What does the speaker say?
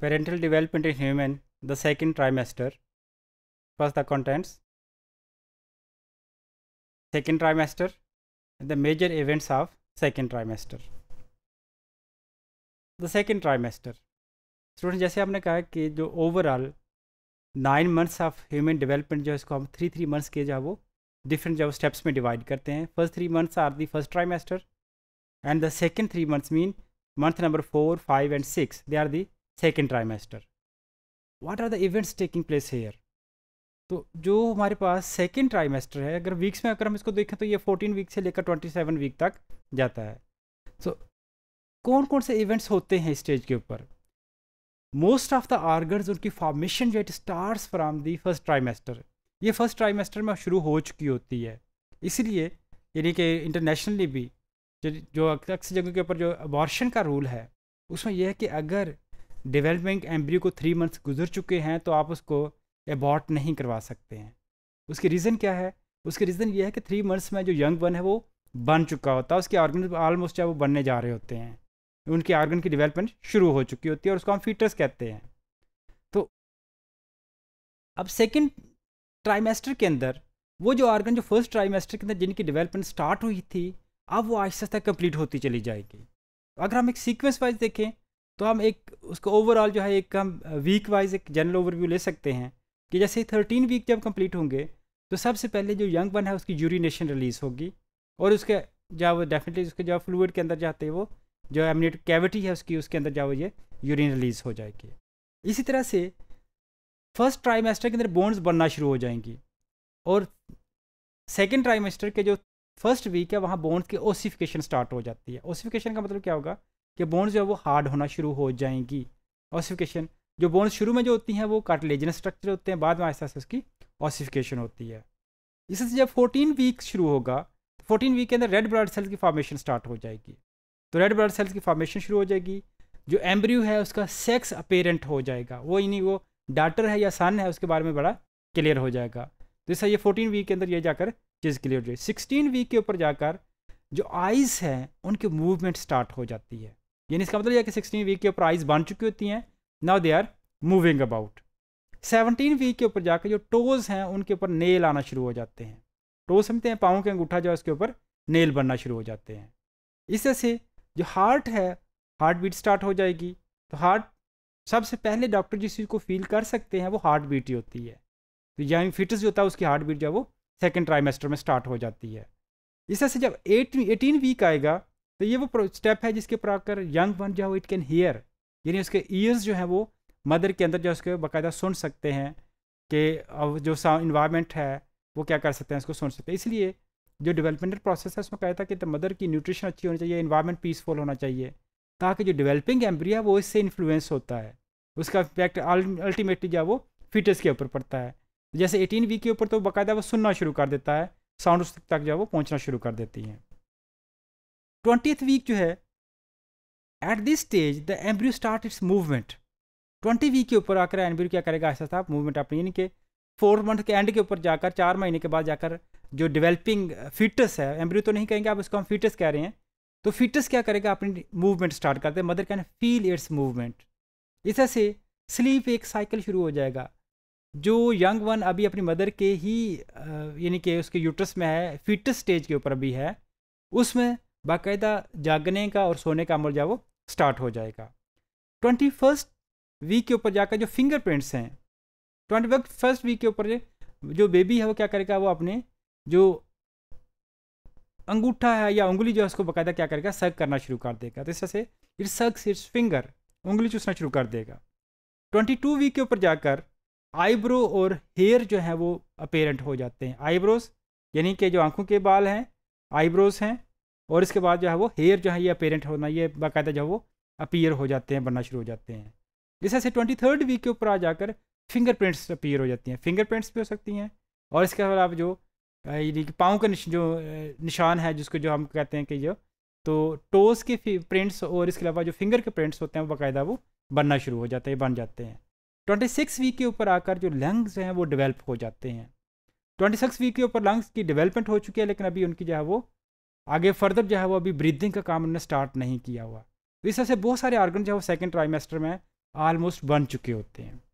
Parental development in human the second trimester first the contents. Second trimester the major events of second trimester the second trimester student जैसे आपने कहा कि जो overall nine months of human development जो है इसको हम three three months के जो है वो डिफरेंट जो है स्टेप्स में डिवाइड करते हैं first three months are the first trimester and the second three months mean month number four five and six they are the second trimester what are the events taking place here तो जो हमारे पास second trimester है अगर weeks में अगर हम इसको देखें तो ये फोर्टीन वीक से लेकर ट्वेंटी सेवन वीक तक जाता है सो so, कौन कौन से इवेंट्स होते हैं स्टेज के ऊपर मोस्ट ऑफ द आर्गन उनकी फॉर्मेशन जो it starts from the first trimester ये फर्स्ट ट्राइमेस्टर में शुरू हो चुकी होती है इसलिए यानी कि इंटरनेशनली भी जो अक्सर जगह के ऊपर जो अबॉर्शन का रूल है उसमें यह है कि अगर डेवलपिंग एम्ब्रियो को थ्री मंथ्स गुजर चुके हैं तो आप उसको एबॉर्ट नहीं करवा सकते हैं उसकी रीज़न क्या है उसके रीज़न ये है कि थ्री मंथ्स में जो यंग वन है वो बन चुका होता है उसके ऑर्गन ऑलमोस्ट चाहे वो बनने जा रहे होते हैं उनके ऑर्गन की डिवेलपमेंट शुरू हो चुकी होती है और उसको हम फीटर्स कहते हैं तो अब सेकेंड ट्राइमेस्टर के अंदर वो जो ऑर्गन जो फर्स्ट ट्राइमेस्टर के अंदर जिनकी डिवेलपमेंट स्टार्ट हुई थी अब वो आहिस्ता आहिस्ता कंप्लीट होती चली जाएगी अगर हम एक सीक्वेंस वाइज देखें तो हम एक उसको ओवरऑल जो है एक हम वीक वाइज एक जनरल ओवरव्यू ले सकते हैं कि जैसे थर्टीन वीक जब कंप्लीट होंगे तो सबसे पहले जो यंग वन है उसकी यूरिनेशन रिलीज़ होगी और उसके जब वो डेफिनेटली उसके जब फ्लूड के अंदर जाते हैं वो जो एमिनेट कैविटी है उसकी उसके अंदर जाओ ये यूरिन रिलीज़ हो जाएगी इसी तरह से फर्स्ट ट्राइमेस्टर के अंदर बोन्स बनना शुरू हो जाएंगी और सेकेंड ट्राइमेस्टर के जो फर्स्ट वीक है वहाँ बोन्स की ओसिफिकेशन स्टार्ट हो जाती है ओसिफिकेशन का मतलब क्या होगा कि बोन्स जो है वो हार्ड होना शुरू हो जाएंगी ऑसिफिकेशन जो बोन्स शुरू में जो होती हैं वो कार्टिलेजनस स्ट्रक्चर होते हैं बाद में आहिस्ता आहिस्ता उसकी ऑसिफिकेशन होती है इससे जब फोर्टीन वीक शुरू होगा तो फोर्टीन वीक के अंदर रेड ब्लड सेल्स की फॉर्मेशन स्टार्ट हो जाएगी तो रेड ब्लड सेल्स की फॉर्मेशन शुरू हो जाएगी जो एम्ब्रियो है उसका सेक्स अपेरेंट हो जाएगा वो यानी वो डाटर है या सन है उसके बारे में बड़ा क्लियर हो जाएगा तो इससे ये फोर्टीन वीक के अंदर ये जाकर चीज़ क्लियर हो जाएगी सिक्सटीन वीक के ऊपर जाकर जो आइज़ हैं उनकी मूवमेंट स्टार्ट हो जाती है यानी इसका मतलब यह कि सिक्सटीन वीक के ऊपर आइज बन चुकी होती हैं now they are moving about seventeen week के ऊपर जाकर जो टोज़ हैं उनके ऊपर नेल आना शुरू हो जाते हैं टोज समझते हैं पाँव के अंगूठा जो है उसके ऊपर नेल बनना शुरू हो जाते हैं इससे से जो हार्ट है हार्ट बीट स्टार्ट हो जाएगी तो हार्ट सबसे पहले डॉक्टर जिस चीज़ को फील कर सकते हैं वो हार्ट बीट ही होती है तो यानी फिटस जो होता है उसकी हार्ट बीट जो है वो सेकेंड ट्राइमेस्टर में स्टार्ट हो जाती है इससे जब एट एटीन वीक आएगा तो ये वो स्टेप है जिसके प्रकार यंग वन जो है वो इट कैन हीयर यानी उसके ईयर्स जो है वो मदर के अंदर जो है उसके बाकायदा सुन सकते हैं कि अब जो साउंड इन्वायरमेंट है वो क्या कर सकते हैं उसको सुन सकते हैं इसलिए जो डेवलपमेंटल प्रोसेस है उसमें कहता है कि तो मदर की न्यूट्रिशन अच्छी होनी चाहिए इन्वायरमेंट पीसफुल होना चाहिए ताकि जो डेवलपिंग एम्ब्रिया वो इससे इन्फ्लुएंस होता है उसका इफेक्ट अल्टीमेटली जो वो फिटस के ऊपर पड़ता है जैसे एटीन वीक के ऊपर तो बाकायदा वो सुनना शुरू कर देता है साउंड तक जो वो पहुँचना शुरू कर देती हैं ट्वेंटीथ वीक जो है at this stage the embryo start its movement twenty week के ऊपर आकर एम्ब्रियो क्या करेगा ऐसा था मूवमेंट अपनी यानी कि फोर मंथ के एंड के ऊपर जाकर चार महीने के बाद जाकर जो डेवलपिंग फिटस uh, है एम्ब्रियो तो नहीं कहेंगे आप उसको हम फिटस कह रहे हैं तो फिटस क्या करेगा अपनी मूवमेंट स्टार्ट करते हैं mother can feel its movement इस से स्लीप एक साइकिल शुरू हो जाएगा जो यंग वन अभी अपनी मदर के ही uh, यानी कि उसके यूट्रस में है फिटस स्टेज के ऊपर अभी है उसमें बाकायदा जागने का और सोने का अमल जो वो स्टार्ट हो जाएगा ट्वेंटी फर्स्ट वीक के ऊपर जाकर जो फिंगरप्रिंट्स हैं ट्वेंटी फर्स्ट वीक के ऊपर जो बेबी है वो क्या करेगा वो अपने जो अंगूठा है या उंगली जो है उसको बाकायदा क्या करेगा सर्क करना शुरू कर देगा तो इस तरह से इट सर्क इट्स फिंगर उंगली चूसना शुरू कर देगा ट्वेंटी टू वीक के ऊपर जाकर आईब्रो और हेयर जो है वो अपेरेंट हो जाते हैं आईब्रोज यानी कि जो आंखों के बाल हैं आईब्रोज हैं और इसके बाद जो है वो हेयर जो है ये अपेरेंट होना ये बाकायदा जो है वो अपीयर हो जाते हैं बनना शुरू हो जाते हैं इस ऐसे ट्वेंटी थर्ड वीक के ऊपर आ जाकर फिंगरप्रिंट्स अपीयर हो जाती हैं फिंगरप्रिंट्स भी हो सकती हैं और इसके अलावा जो यानी कि पाँव का जो निशान है जिसको जो हम कहते हैं कि जो तो टोज़ के प्रिंट्स और इसके अलावा जो फिंगर के प्रिंट्स होते हैं वो बाकायदा वो बनना शुरू हो जाते हैं बन जाते हैं ट्वेंटी सिक्स वीक के ऊपर आकर जो लंग्स हैं वो डेवलप हो जाते हैं ट्वेंटी सिक्स वीक के ऊपर लंग्स की डेवलपमेंट हो चुकी है लेकिन अभी उनकी जो है वो आगे फर्दर जो है वो अभी ब्रीदिंग का काम उन्होंने स्टार्ट नहीं किया हुआ तो इस तरह से बहुत सारे ऑर्गन जो है वो सेकेंड ट्राइमेस्टर में ऑलमोस्ट बन चुके होते हैं